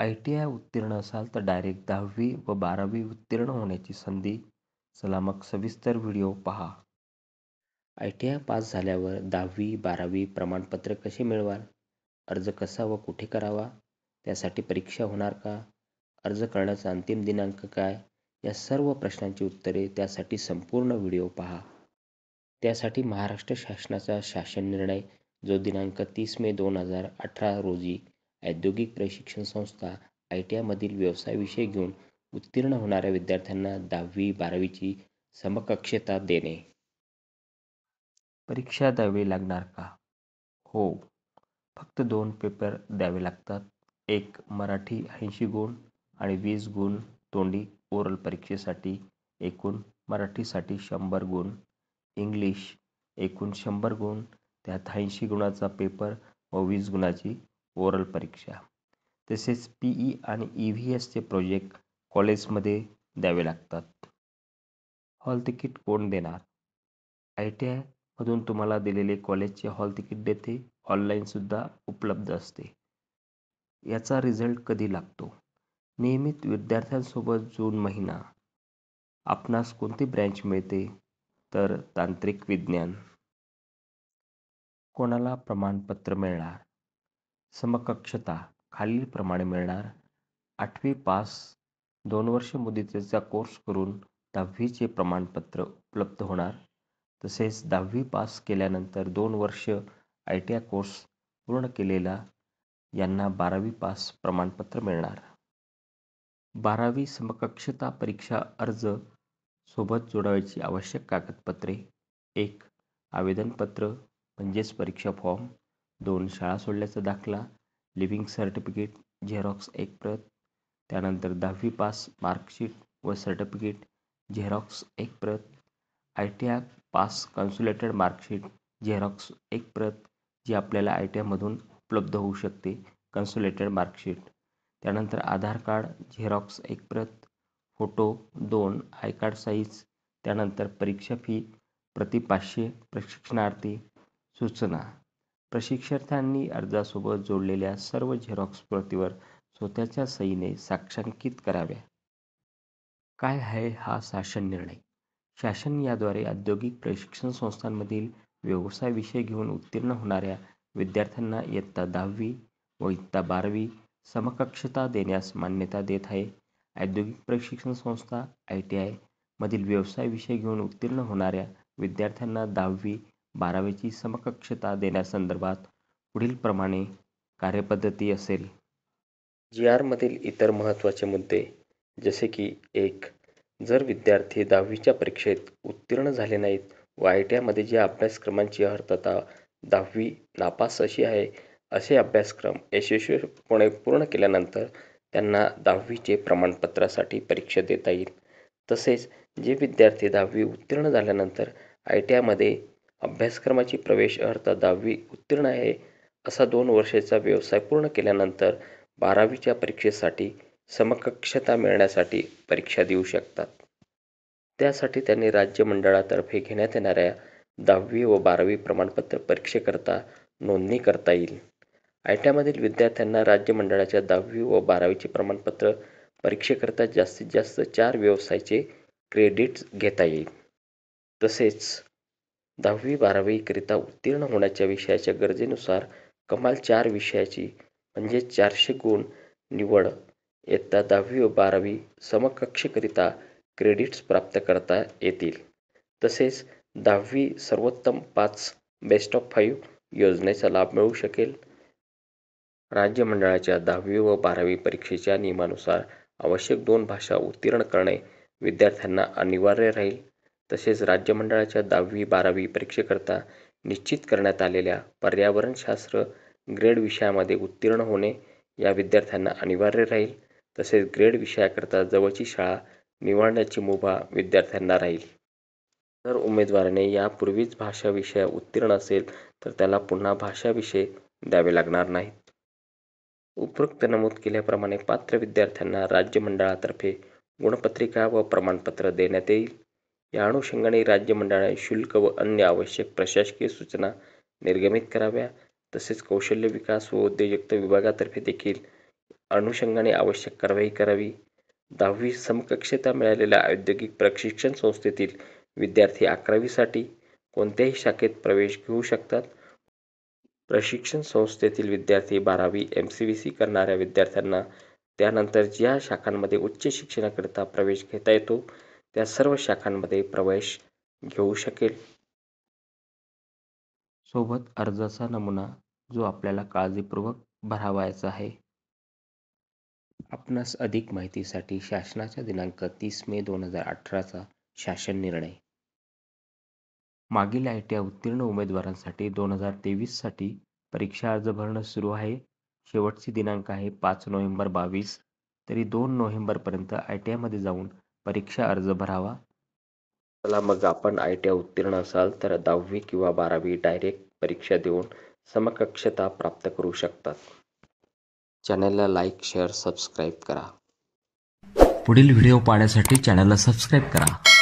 I T I उत्तीर्ण असाल तर डायरेक्ट दहावी व बारावी उत्तीर्ण होण्याची संधी चला मग सविस्तर व्हिडिओ पहा आय टी आय पास झाल्यावर दहावी बारावी प्रमाणपत्र कसे मिळवाल अर्ज कसा व कुठे करावा त्यासाठी परीक्षा होणार का अर्ज करण्याचा अंतिम दिनांक काय या सर्व प्रश्नांची उत्तरे त्यासाठी संपूर्ण व्हिडिओ पहा त्यासाठी महाराष्ट्र शासनाचा शासन निर्णय जो दिनांक तीस मे दोन हजार अठरा रोजी औद्योगिक प्रशिक्षण संस्था आय टी आयमधील व्यवसाय विषय घेऊन उत्तीर्ण होणाऱ्या विद्यार्थ्यांना दहावी बारावीची समकक्षता देणे परीक्षा द्यावी लागणार का हो फक्त दोन पेपर द्यावे लागतात एक मराठी ऐंशी गुण आणि वीस गुण तोंडी ओरल परीक्षेसाठी एकूण मराठीसाठी शंभर गुण इंग्लिश एकूण शंभर गुण त्यात ऐंशी गुणाचा पेपर व वीस गुणाची ओरल परीक्षा तसेच पी ई e आणि ई व्ही एसचे प्रोजेक्ट कॉलेजमध्ये द्यावे लागतात हॉल तिकीट कोण देणार आय टी आयमधून तुम्हाला दिलेले कॉलेजचे हॉल तिकीट देते ऑनलाईनसुद्धा उपलब्ध असते याचा रिझल्ट कधी लागतो नियमित विद्यार्थ्यांसोबत जून महिना आपणास कोणती ब्रँच मिळते तर तांत्रिक विज्ञान कोणाला प्रमाणपत्र मिळणार समकक्षता खालीलप्रमाणे मिळणार आठवी पास दोन वर्ष मुदतीचा कोर्स करून दहावीचे प्रमाणपत्र उपलब्ध होणार तसेच दहावी पास केल्यानंतर दोन वर्ष आय टी आय कोर्स पूर्ण केलेला यांना बारावी पास प्रमाणपत्र मिळणार बारावी समकक्षता परीक्षा अर्ज सोबत जोडावयाची आवश्यक कागदपत्रे एक आवेदनपत्र म्हणजेच परीक्षा फॉर्म दोन शाळा सोडल्याचा दाखला लिव्हिंग सर्टिफिकेट झेरॉक्स एक प्रत त्यानंतर दहावी पास मार्कशीट व सर्टिफिकेट झेरॉक्स एक प्रत I T I pass consolidated marksheet xerox एक प्रत जी आपल्याला आय टी आयमधून उपलब्ध होऊ शकते कन्सुलेटेड मार्कशीट त्यानंतर आधार कार्ड झेरॉक्स एक प्रत फोटो दोन आय कार्ड साईज त्यानंतर परीक्षा फी प्रति पाचशे प्रशिक्षणार्थी सूचना प्रशिक्षणार्थींनी अर्जासोबत जोडलेल्या सर्व झेरॉक्स प्रतीवर स्वतःच्या सहीने साक्षांकित कराव्या. काय आहे हा शासन निर्णय? शासन याद्वारे औद्योगिक प्रशिक्षण संस्थांमधील व्यवसाय विषय घेऊन उत्तीर्ण होणाऱ्या विद्यार्थ्यांना इयत्ता दहावी व इयत्ता बारावी समकक्षता देण्यास मान्यता देत आहे. औद्योगिक प्रशिक्षण संस्था आय टी आय मधील व्यवसाय विषय घेऊन उत्तीर्ण होणाऱ्या विद्यार्थ्यांना दहावी बारावीची समकक्षता देण्यासंदर्भात पुढीलप्रमाणे कार्यपद्धती असेल जी आरमधील इतर महत्त्वाचे मुद्दे जसे की एक जर विद्यार्थी दहावीच्या परीक्षेत उत्तीर्ण झाले नाहीत व आय टी आयमध्ये ज्या अभ्यासक्रमांची अर्थता दहावी नापास अशी आहे असे अभ्यासक्रम यशस्वीपणे पूर्ण केल्यानंतर त्यांना दहावीचे प्रमाणपत्रासाठी परीक्षा देता येईल तसेच जे विद्यार्थी दहावी उत्तीर्ण झाल्यानंतर आय टी आयमध्ये अभ्यासक्रमाची प्रवेश अर्थ दहावी उत्तीर्ण आहे असा दोन वर्षाचा व्यवसाय पूर्ण केल्यानंतर बारावीच्या परीक्षेसाठी समकक्षता मिळण्यासाठी परीक्षा देऊ शकतात त्यासाठी त्यांनी राज्य मंडळातर्फे घेण्यात येणाऱ्या दहावी व बारावी प्रमाणपत्र परीक्षेकरता नोंदणी करता येईल आय विद्यार्थ्यांना राज्य मंडळाच्या दहावी व बारावीचे प्रमाणपत्र परीक्षेकरता जास्तीत जास्त चार व्यवसायाचे क्रेडिट्स घेता येईल तसेच दहावी बारावीकरिता उत्तीर्ण होण्याच्या विषयाच्या गरजेनुसार कमाल चार विषयाची म्हणजे चारशे गुण निवड इयत्ता दहावी व बारावी समकक्षकरिता क्रेडिट्स प्राप्त करता येतील तसेच दहावी सर्वोत्तम पाच बेस्ट ऑफ फाईव्ह योजनेचा लाभ मिळू शकेल राज्य मंडळाच्या दहावी व बारावी परीक्षेच्या नियमानुसार आवश्यक दोन भाषा उत्तीर्ण करणे विद्यार्थ्यांना अनिवार्य राहील तसेच राज्य मंडळाच्या दहावी बारावी परीक्षेकरता निश्चित करण्यात आलेल्या पर्यावरणशास्त्र ग्रेड विषयामध्ये उत्तीर्ण होणे या विद्यार्थ्यांना अनिवार्य राहील तसेच ग्रेड विषयाकरता जवळची शाळा निवडण्याची मुभा विद्यार्थ्यांना राहील जर उमेदवाराने यापूर्वीच भाषा विषय उत्तीर्ण असेल तर त्याला पुन्हा भाषा विषय द्यावे लागणार नाहीत उपरोक्त नमूद केल्याप्रमाणे पात्र विद्यार्थ्यांना राज्य मंडळातर्फे गुणपत्रिका व प्रमाणपत्र देण्यात येईल या अनुषंगाने राज्य मंडळाने शुल्क व अन्य आवश्यक प्रशासकीय सूचना निर्गमित कराव्या तसेच कौशल्य विकास व उद्योजकता विभागातर्फे देखील अनुषंगाने आवश्यक कारवाई करावी दहावी समकक्षता मिळालेल्या औद्योगिक प्रशिक्षण संस्थेतील विद्यार्थी अकरावीसाठी कोणत्याही शाखेत प्रवेश घेऊ शकतात प्रशिक्षण संस्थेतील विद्यार्थी बारावी एम सी बी सी करणाऱ्या विद्यार्थ्यांना त्यानंतर ज्या शाखांमध्ये उच्च शिक्षणाकरिता प्रवेश घेता येतो त्या सर्व शाखांमध्ये प्रवेश घेऊ शकेल सोबत अर्जाचा नमुना जो आपल्याला काळजीपूर्वक भरावायचा आहे आपणास अधिक माहितीसाठी शासनाचा दिनांक तीस मे दोन हजार अठराचा शासन निर्णय मागील आय टी उत्तीर्ण उमेदवारांसाठी दोन हजार तेवीससाठी परीक्षा अर्ज भरणं सुरू आहे शेवटची दिनांक आहे पाच नोव्हेंबर बावीस तरी दोन नोव्हेंबरपर्यंत आय टी आयमध्ये जाऊन परीक्षा अर्ज भरावा चला मग आपण आय टी आय उत्तीर्ण असाल तर दहावी किंवा बारावी डायरेक्ट परीक्षा देऊन समकक्षता प्राप्त करू शकतात चॅनलला लाईक शेअर सबस्क्राईब करा पुढील व्हिडिओ पाहण्यासाठी चॅनलला सबस्क्राईब करा